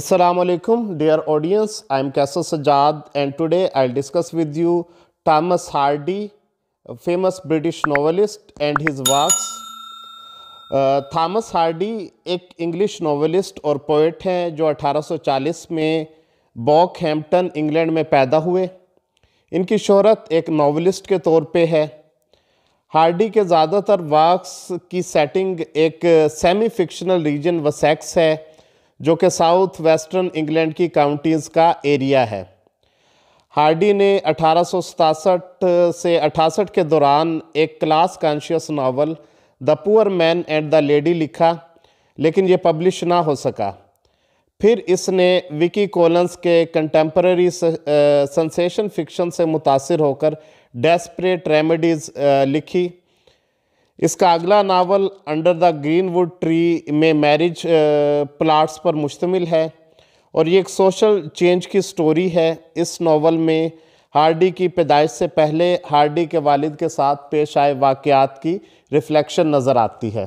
Assalamualaikum dear audience I am Kaisa Sajjad, and today I'll discuss with you Thomas Hardy a famous British novelist and his works Uh, Thomas Hardy एक English novelist और poet हैं जो 1840 में Bockhampton, England England में पैदा हुए इनकी शोहरत एक नॉवेलिस्ट के तौर पे है हार्डी के ज़्यादातर works की setting एक semi-fictional region वसेक्स है जो कि साउथ वेस्टर्न इंग्लैंड की काउंटीज़ का एरिया है हार्डी ने अठारह से अठासठ के दौरान एक class conscious novel the poor man and the lady लिखा लेकिन ये पब्लिश ना हो सका फिर इसने विकी कोलंस के कंटेम्प्रेरी सेंसेशन फिक्शन से मुतासर होकर डेस्परेट रेमेडीज़ लिखी इसका अगला novel under the greenwood tree में मैरिज प्लाट्स पर मुश्तमिल है और ये एक सोशल चेंज की स्टोरी है इस नावल में हार्डी की पैदाइश से पहले हार्डी के वालिद के साथ पेश आए वाक़ात की रिफ्लेक्शन नज़र आती है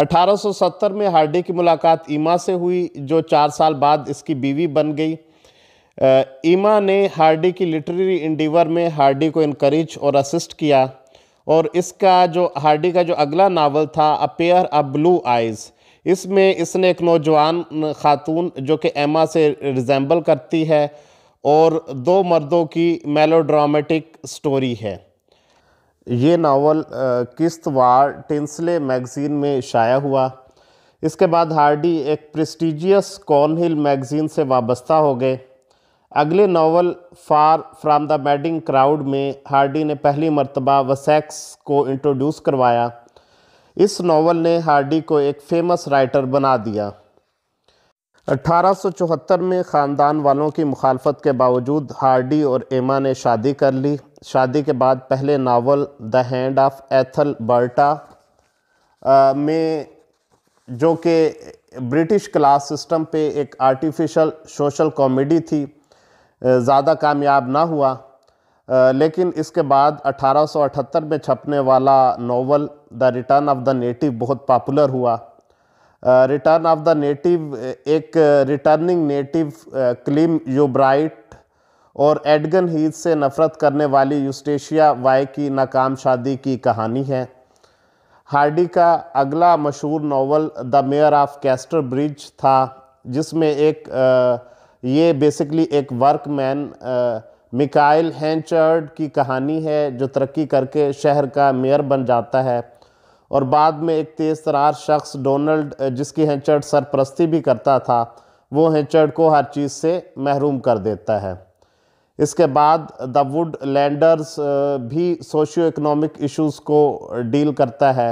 1870 में हार्डी की मुलाकात ईमा से हुई जो चार साल बाद इसकी बीवी बन गई ईमा ने हार्डी की लिटरेरी इंडीवर में हार्डी को इनक्रेज और असिस्ट किया और इसका जो हार्डी का जो अगला नावल था a pair a blue eyes इसमें इसने एक नौजवान खातून जो कि एमा से रिजेंबल करती है और दो मर्दों की मेलोड्रामेटिक स्टोरी है ये नावल किस्तवार टिन्सले मैगज़ीन में शाया हुआ इसके बाद हार्डी एक प्रेस्टिजियस कॉर्नहिल मैगज़ीन से वाबस्ता हो गए अगले novel far from the madding crowd में हार्डी ने पहली मरतबा वसैक्स को इंट्रोड्यूस करवाया इस नावल ने हार्डी को एक फेमस राइटर बना दिया 1874 में ख़ानदान वालों की मुखालफत के बावजूद हार्डी और एमा ने शादी कर ली शादी के बाद पहले novel the hand of Ethelberta में जो कि ब्रिटिश क्लास सिस्टम पे एक आर्टिफिशियल सोशल कॉमेडी थी ज़्यादा कामयाब ना हुआ लेकिन इसके बाद 1878 में छपने वाला novel the return of the native बहुत पॉपुलर हुआ रिटर्न ऑफ द नेटिव एक रिटर्निंग नेटिव क्लिम यूब्राइट और एडगन हीज से नफ़रत करने वाली यूस्टेशिया वाई की नाकाम शादी की कहानी है हार्डी का अगला मशहूर novel the mayor of Casterbridge था जिसमें एक आ, ये बेसिकली एक वर्कमैन मिकाइल हैंचर्ड की कहानी है जो तरक्की करके शहर का मेयर बन जाता है और बाद में एक तेज़ तरार शख्स डोनल्ड uh, जिसकी हैंचर्ड सरप्रस्ती भी करता था वो हैंचर्ड को हर चीज़ से महरूम कर देता है इसके बाद द वुड लैंडर्स भी सोशियो इकोनॉमिक इश्यूज़ को डील uh, करता है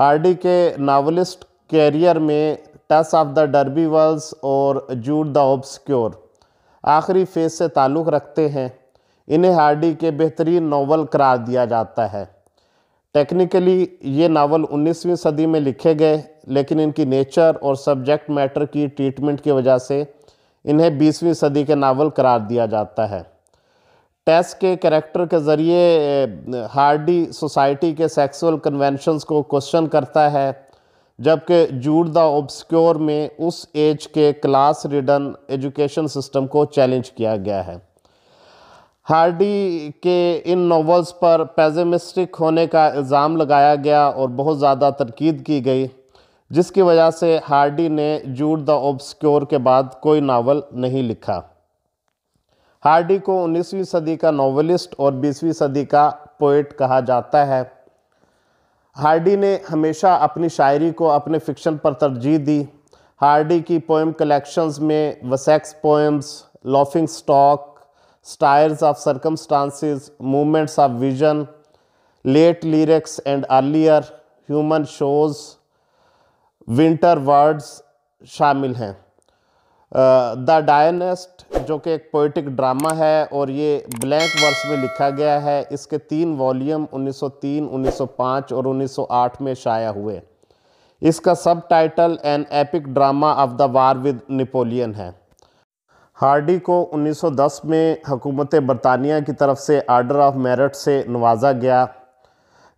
हार्डी के नावलिस्ट कैरियर में टस ऑफ द डर्बी वर्ल्स और जूड द ऑब्सक्योर आखिरी फेज से ताल्लुक़ रखते हैं इन्हें हार्डी के बेहतरीन नावल करार दिया जाता है टेक्निकली ये नावल 19वीं सदी में लिखे गए लेकिन इनकी नेचर और सब्जेक्ट मैटर की ट्रीटमेंट की वजह से इन्हें 20वीं सदी के नावल करार दिया जाता है टेस्ट के कैरेक्टर के ज़रिए हार्डी सोसाइटी के सेक्सुअल कन्वेंशंस को क्वेश्चन करता है जबकि जूड द ओबस्क्योर में उस एज के क्लास रिडन एजुकेशन सिस्टम को चैलेंज किया गया है हार्डी के इन नावल्स पर पैजमिस्टिक होने का इल्ज़ाम लगाया गया और बहुत ज़्यादा तरकीद की गई जिसकी वजह से हार्डी ने जूड द ओबस्क्योर के बाद कोई नावल नहीं लिखा हार्डी को 19वीं सदी का नावलिस्ट और 20वीं सदी का पोइट कहा जाता है हार्डी ने हमेशा अपनी शायरी को अपने फिक्शन पर तरजीह दी हार्डी की पोएम कलेक्शंस में Wessex poems laughing stock satires of circumstances moments of vision late lyrics and earlier human shows winter words शामिल हैं द डायनेस्ट जो कि एक पोइटिक ड्रामा है और ये ब्लैंक वर्स में लिखा गया है इसके तीन वॉल्यूम 1903, 1905 और 1908 में शाया हुए इसका subtitle an epic drama of the war with Napoleon है हार्डी को 1910 में हुकूमत बरतानिया की तरफ से आर्डर ऑफ मेरिट से नवाजा गया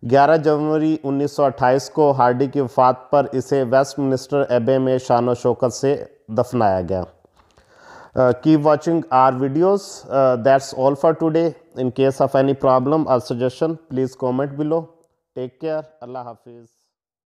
11 जनवरी 1928 को हार्डी की वफात पर इसे वेस्ट मिनिस्टर एबे में शान शौकत से दफनाया गया keep watching our videos that's all for today in case of any problem or suggestion please comment below take care अल्लाह हाफिज़